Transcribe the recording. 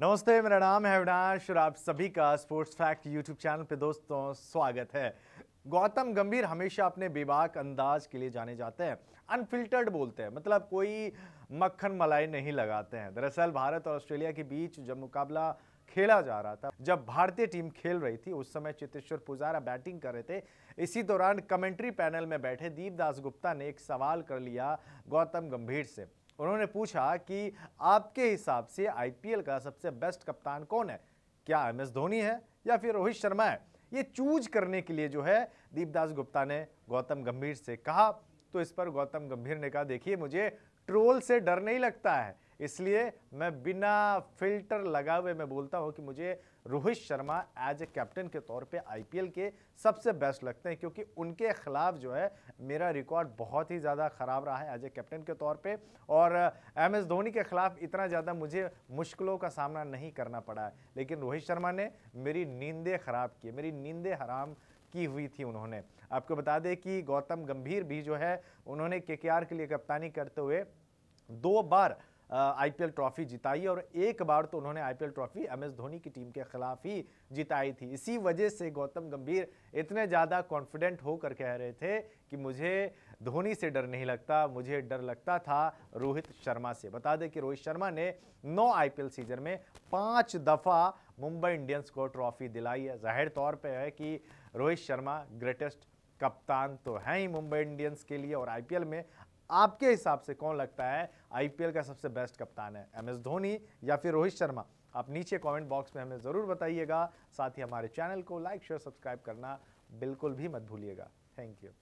नमस्ते मेरा नाम है अविनाश और आप सभी का स्पोर्ट्स फैक्ट यूट्यूब चैनल पे दोस्तों स्वागत है गौतम गंभीर हमेशा अपने बेबाक अंदाज के लिए जाने जाते हैं अनफिल्टर्ड बोलते हैं मतलब कोई मक्खन मलाई नहीं लगाते हैं दरअसल भारत और ऑस्ट्रेलिया के बीच जब मुकाबला खेला जा रहा था जब भारतीय टीम खेल रही थी उस समय चितेश्वर पुजारा बैटिंग कर रहे थे इसी दौरान कमेंट्री पैनल में बैठे दीपदास गुप्ता ने एक सवाल कर लिया गौतम गंभीर से उन्होंने पूछा कि आपके हिसाब से आईपीएल का सबसे बेस्ट कप्तान कौन है क्या एम एस धोनी है या फिर रोहित शर्मा है ये चूज करने के लिए जो है दीपदास गुप्ता ने गौतम गंभीर से कहा तो इस पर गौतम गंभीर ने कहा देखिए मुझे ट्रोल से डर नहीं लगता है इसलिए मैं बिना फिल्टर लगा हुए मैं बोलता हूँ कि मुझे Rohit Sharma as a captain के तौर पे आईपीएल के सबसे बेस्ट लगते हैं क्योंकि उनके खिलाफ जो है मेरा रिकॉर्ड बहुत ही ज़्यादा ख़राब रहा है एज ए कैप्टन के तौर पे और एम एस धोनी के खिलाफ इतना ज़्यादा मुझे मुश्किलों का सामना नहीं करना पड़ा है लेकिन रोहित शर्मा ने मेरी नींदें ख़राब की मेरी नींदें हराम की हुई थी उन्होंने आपको बता दें कि गौतम गंभीर भी जो है उन्होंने के के लिए कप्तानी करते हुए दो बार आईपीएल ट्रॉफी जिताई और एक बार तो उन्होंने आईपीएल ट्रॉफी एमएस धोनी की टीम के खिलाफ ही जिताई थी इसी वजह से गौतम गंभीर इतने ज़्यादा कॉन्फिडेंट होकर कह रहे थे कि मुझे धोनी से डर नहीं लगता मुझे डर लगता था रोहित शर्मा से बता दें कि रोहित शर्मा ने नौ आईपीएल सीजन में पाँच दफ़ा मुंबई इंडियंस को ट्रॉफी दिलाई है जाहिर तौर पर है कि रोहित शर्मा ग्रेटेस्ट कप्तान तो हैं ही मुंबई इंडियंस के लिए और आईपीएल में आपके हिसाब से कौन लगता है आईपीएल का सबसे बेस्ट कप्तान है एम एस धोनी या फिर रोहित शर्मा आप नीचे कमेंट बॉक्स में हमें ज़रूर बताइएगा साथ ही हमारे चैनल को लाइक शेयर सब्सक्राइब करना बिल्कुल भी मत भूलिएगा थैंक यू